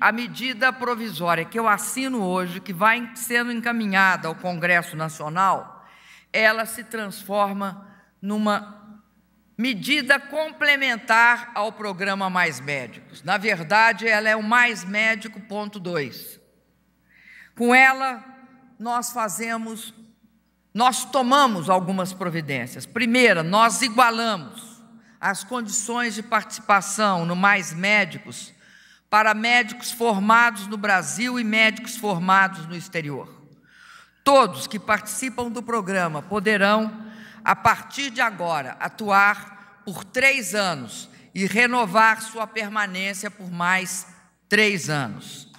A medida provisória que eu assino hoje, que vai sendo encaminhada ao Congresso Nacional, ela se transforma numa medida complementar ao programa Mais Médicos. Na verdade, ela é o Mais Médico ponto 2. Com ela, nós fazemos, nós tomamos algumas providências. Primeira, nós igualamos as condições de participação no Mais Médicos para médicos formados no Brasil e médicos formados no exterior. Todos que participam do programa poderão, a partir de agora, atuar por três anos e renovar sua permanência por mais três anos.